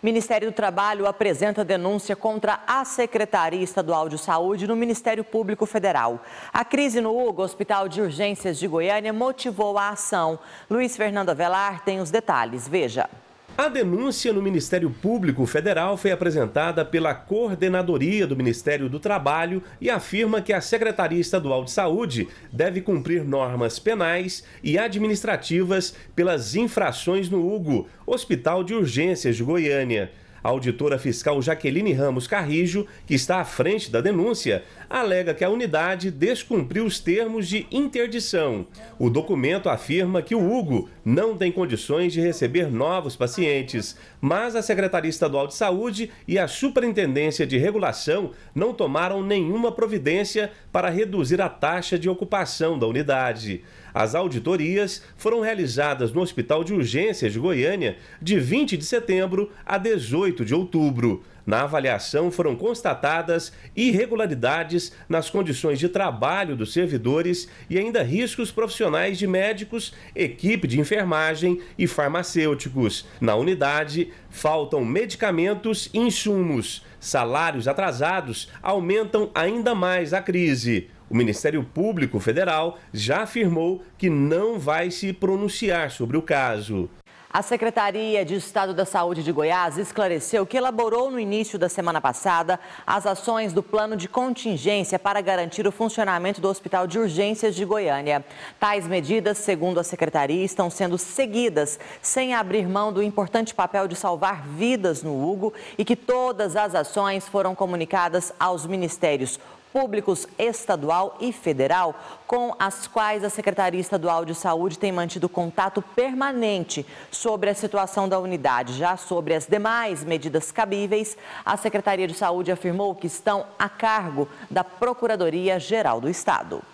Ministério do Trabalho apresenta denúncia contra a Secretaria Estadual de Saúde no Ministério Público Federal. A crise no Hugo Hospital de Urgências de Goiânia motivou a ação. Luiz Fernando Avelar tem os detalhes. Veja. A denúncia no Ministério Público Federal foi apresentada pela Coordenadoria do Ministério do Trabalho e afirma que a Secretaria Estadual de Saúde deve cumprir normas penais e administrativas pelas infrações no Hugo, Hospital de Urgências de Goiânia. A auditora fiscal Jaqueline Ramos Carrijo, que está à frente da denúncia, alega que a unidade descumpriu os termos de interdição. O documento afirma que o Hugo não tem condições de receber novos pacientes, mas a Secretaria Estadual de Saúde e a Superintendência de Regulação não tomaram nenhuma providência para reduzir a taxa de ocupação da unidade. As auditorias foram realizadas no Hospital de Urgências de Goiânia de 20 de setembro a 18 18 de outubro. Na avaliação foram constatadas irregularidades nas condições de trabalho dos servidores e ainda riscos profissionais de médicos, equipe de enfermagem e farmacêuticos. Na unidade, faltam medicamentos e insumos. Salários atrasados aumentam ainda mais a crise. O Ministério Público Federal já afirmou que não vai se pronunciar sobre o caso. A Secretaria de Estado da Saúde de Goiás esclareceu que elaborou no início da semana passada as ações do plano de contingência para garantir o funcionamento do Hospital de Urgências de Goiânia. Tais medidas, segundo a secretaria, estão sendo seguidas sem abrir mão do importante papel de salvar vidas no Hugo e que todas as ações foram comunicadas aos ministérios públicos estadual e federal, com as quais a Secretaria Estadual de Saúde tem mantido contato permanente sobre a situação da unidade. Já sobre as demais medidas cabíveis, a Secretaria de Saúde afirmou que estão a cargo da Procuradoria-Geral do Estado.